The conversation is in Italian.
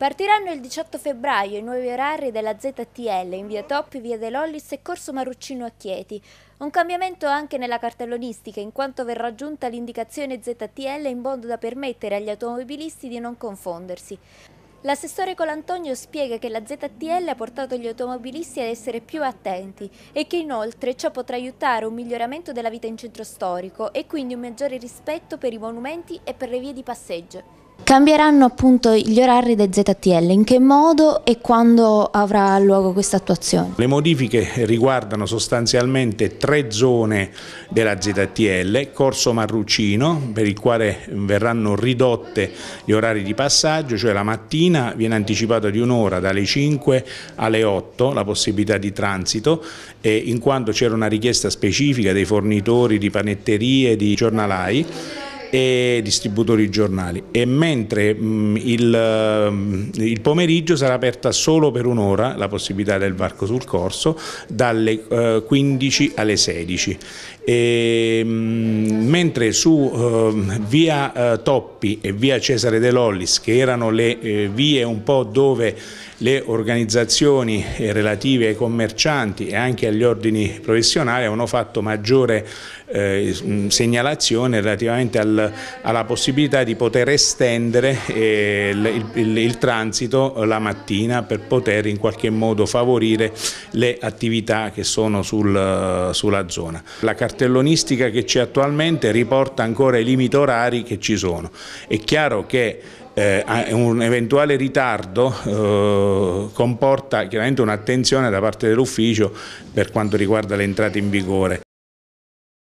Partiranno il 18 febbraio i nuovi orari della ZTL in via Toppi, via De Lollis e Corso Maruccino a Chieti. Un cambiamento anche nella cartellonistica, in quanto verrà aggiunta l'indicazione ZTL in modo da permettere agli automobilisti di non confondersi. L'assessore Colantonio spiega che la ZTL ha portato gli automobilisti ad essere più attenti e che inoltre ciò potrà aiutare un miglioramento della vita in centro storico e quindi un maggiore rispetto per i monumenti e per le vie di passeggio. Cambieranno appunto gli orari dei ZTL, in che modo e quando avrà luogo questa attuazione? Le modifiche riguardano sostanzialmente tre zone della ZTL, Corso Marrucino per il quale verranno ridotte gli orari di passaggio, cioè la mattina viene anticipato di un'ora dalle 5 alle 8 la possibilità di transito in quanto c'era una richiesta specifica dei fornitori di panetterie, e di giornalai e distributori giornali e mentre mh, mm, il, mh, mm, il, pomeriggio sarà aperta solo per un'ora la possibilità del varco sul corso dalle eh, 15 alle 16 e, mh, mm, mentre su eh, via eh, Toppi e via Cesare De Lollis che erano le eh, vie un po' dove le organizzazioni eh, relative ai commercianti e anche agli ordini professionali hanno fatto maggiore eh, mm, segnalazione relativamente al, alla possibilità di poter estendere eh, il, il, il, transito la mattina per poter in qualche modo favorire le attività che sono sul, sulla zona. La cartellonistica che c'è attualmente riporta ancora i limiti orari che ci sono. È chiaro che eh, un eventuale ritardo eh, comporta chiaramente un'attenzione da parte dell'ufficio per quanto riguarda l'entrata in vigore.